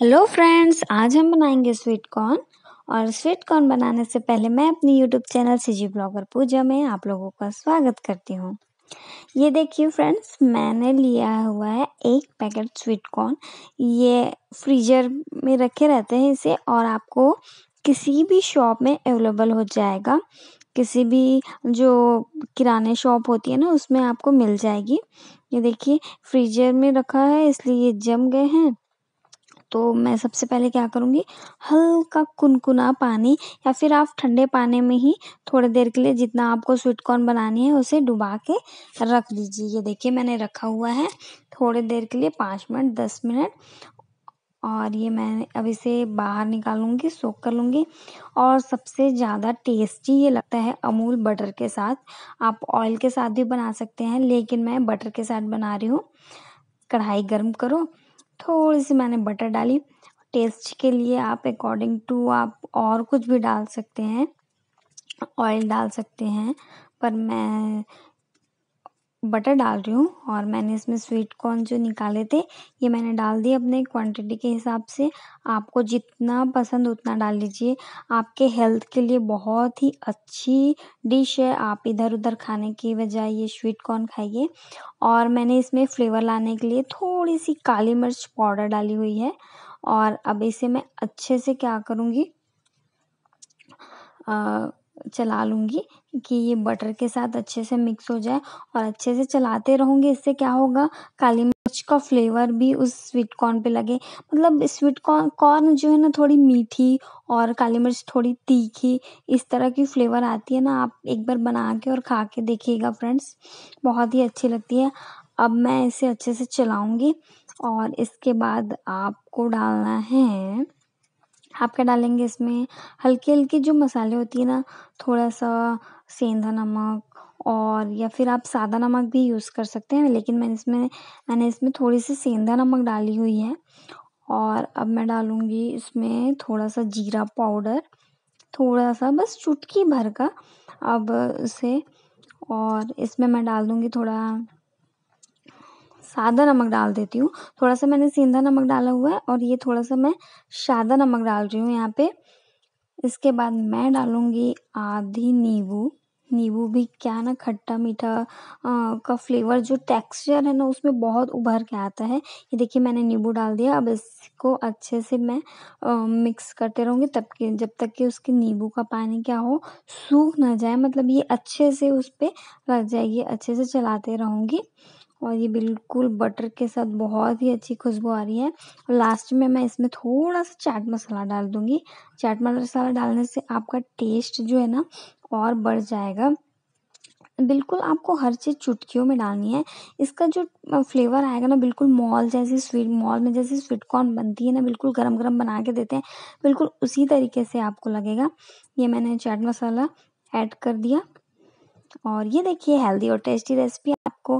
hello friends आज हम बनाएंगे स्वीट कॉर्न और स्वीट कॉर्न बनाने से पहले मैं अपनी YouTube channel CG blogger Pooja में आप लोगों का स्वागत करती हूँ ये देखिए फ्रेंड्स मैंने लिया हुआ है एक पैकेट स्वीट कॉर्न ये फ्रीजर में रखे रहते हैं इसे और आपको किसी भी शॉप में अवेलेबल हो जाएगा किसी भी जो किराने शॉप होती है ना उसमें आपको मिल जाएगी ये देखिए फ्रीजर में रखा है इसलिए ये जम गए हैं तो मैं सबसे पहले क्या करूँगी हल्का कुनकुना पानी या फिर आप ठंडे पानी में ही थोड़ी देर के लिए जितना आपको स्वीट कॉर्न बनानी है उसे डुबा के रख दीजिए ये देखिए मैंने रखा हुआ है थोड़ी देर के लिए पाँच मिनट दस मिनट और ये मैं अब इसे बाहर निकालूंगी सोख कर लूँगी और सबसे ज़्यादा टेस्टी ये लगता है अमूल बटर के साथ आप ऑयल के साथ भी बना सकते हैं लेकिन मैं बटर के साथ बना रही हूँ कढ़ाई गर्म करो थोड़ी सी मैंने बटर डाली टेस्ट के लिए आप अकॉर्डिंग टू आप और कुछ भी डाल सकते हैं ऑयल डाल सकते हैं पर मैं बटर डाल रही हूँ और मैंने इसमें स्वीट कॉर्न जो निकाले थे ये मैंने डाल दिए अपने क्वांटिटी के हिसाब से आपको जितना पसंद उतना डाल लीजिए आपके हेल्थ के लिए बहुत ही अच्छी डिश है आप इधर उधर खाने की बजाय ये स्वीट कॉर्न खाइए और मैंने इसमें फ्लेवर लाने के लिए थोड़ी सी काली मिर्च पाउडर डाली हुई है और अब इसे मैं अच्छे से क्या करूँगी चला लूँगी कि ये बटर के साथ अच्छे से मिक्स हो जाए और अच्छे से चलाते रहूँगी इससे क्या होगा काली मिर्च का फ्लेवर भी उस स्वीट कॉर्न पे लगे मतलब स्वीट कॉर्न कॉर्न जो है ना थोड़ी मीठी और काली मिर्च थोड़ी तीखी इस तरह की फ्लेवर आती है ना आप एक बार बना के और खा के देखिएगा फ्रेंड्स बहुत ही अच्छी लगती है अब मैं इसे अच्छे से चलाऊँगी और इसके बाद आपको डालना है आपका डालेंगे इसमें हल्की हल्की जो मसाले होती है ना थोड़ा सा सेंधा नमक और या फिर आप सादा नमक भी यूज़ कर सकते हैं लेकिन मैंने इसमें मैंने इसमें थोड़ी सी सेंधा नमक डाली हुई है और अब मैं डालूँगी इसमें थोड़ा सा जीरा पाउडर थोड़ा सा बस चुटकी भर का अब इसे और इसमें मैं डाल दूँगी थोड़ा सादा नमक डाल देती हूँ थोड़ा सा मैंने सेंधा नमक डाला हुआ है और ये थोड़ा सा मैं सादा नमक डाल रही हूँ यहाँ पे इसके बाद मैं डालूँगी आधी नींबू नींबू भी क्या ना खट्टा मीठा का फ्लेवर जो टेक्सचर है ना उसमें बहुत उभर के आता है ये देखिए मैंने नींबू डाल दिया अब इसको अच्छे से मैं आ, मिक्स करते रहूँगी तब के जब तक कि उसके नींबू का पानी क्या हो सूख ना जाए मतलब ये अच्छे से उस पर लग जाएगी अच्छे से चलाते रहूँगी और ये बिल्कुल बटर के साथ बहुत ही अच्छी खुशबू आ रही है और लास्ट में मैं इसमें थोड़ा सा चाट मसाला डाल दूँगी चाट मसाला डालने से आपका टेस्ट जो है ना और बढ़ जाएगा बिल्कुल आपको हर चीज़ चुटकियों में डालनी है इसका जो फ्लेवर आएगा ना बिल्कुल मॉल जैसी स्वीट मॉल में जैसी स्वीट कॉर्न बनती है ना बिल्कुल गरम गरम बना के देते हैं बिल्कुल उसी तरीके से आपको लगेगा ये मैंने चाट मसाला ऐड कर दिया और ये देखिए हेल्दी और टेस्टी रेसिपी आपको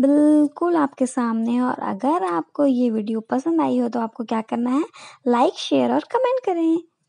बिल्कुल आपके सामने है और अगर आपको ये वीडियो पसंद आई हो तो आपको क्या करना है लाइक शेयर और कमेंट करें